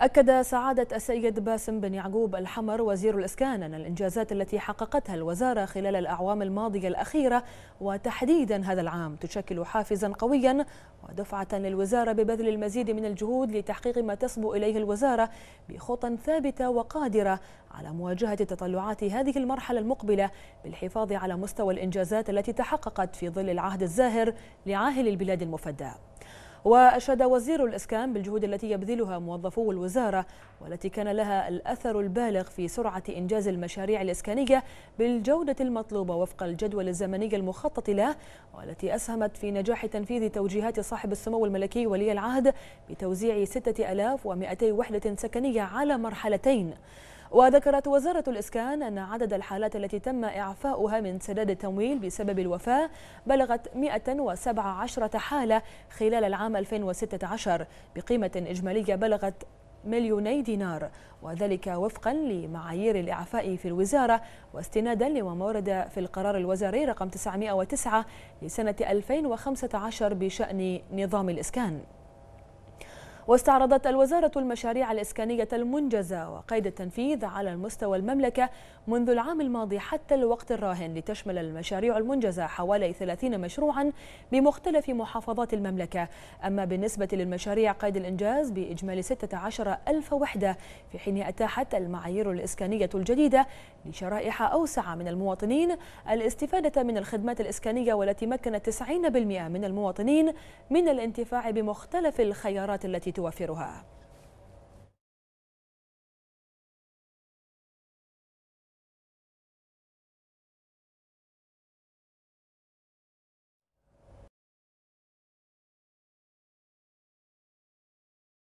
أكد سعادة السيد باسم بن يعقوب الحمر وزير الإسكان أن الإنجازات التي حققتها الوزارة خلال الأعوام الماضية الأخيرة وتحديدا هذا العام تشكل حافزا قويا ودفعة للوزارة ببذل المزيد من الجهود لتحقيق ما تصبو إليه الوزارة بخطى ثابتة وقادرة على مواجهة تطلعات هذه المرحلة المقبلة بالحفاظ على مستوى الإنجازات التي تحققت في ظل العهد الزاهر لعاهل البلاد المفدى وأشاد وزير الإسكان بالجهود التي يبذلها موظفو الوزارة والتي كان لها الأثر البالغ في سرعة إنجاز المشاريع الإسكانية بالجودة المطلوبة وفق الجدول الزمني المخطط له والتي أسهمت في نجاح تنفيذ توجيهات صاحب السمو الملكي ولي العهد بتوزيع 6200 وحدة سكنية على مرحلتين وذكرت وزارة الإسكان أن عدد الحالات التي تم إعفاؤها من سداد التمويل بسبب الوفاة بلغت 117 حالة خلال العام 2016 بقيمة إجمالية بلغت مليوني دينار وذلك وفقا لمعايير الإعفاء في الوزارة واستنادا لما ورد في القرار الوزاري رقم 909 لسنة 2015 بشأن نظام الإسكان واستعرضت الوزارة المشاريع الإسكانية المنجزة وقيد التنفيذ على المستوى المملكة منذ العام الماضي حتى الوقت الراهن لتشمل المشاريع المنجزة حوالي 30 مشروعا بمختلف محافظات المملكة أما بالنسبة للمشاريع قيد الإنجاز بإجمالي 16 ألف وحدة في حين أتاحت المعايير الإسكانية الجديدة لشرائح أوسع من المواطنين الاستفادة من الخدمات الإسكانية والتي مكنت 90% من المواطنين من الانتفاع بمختلف الخيارات التي توفرها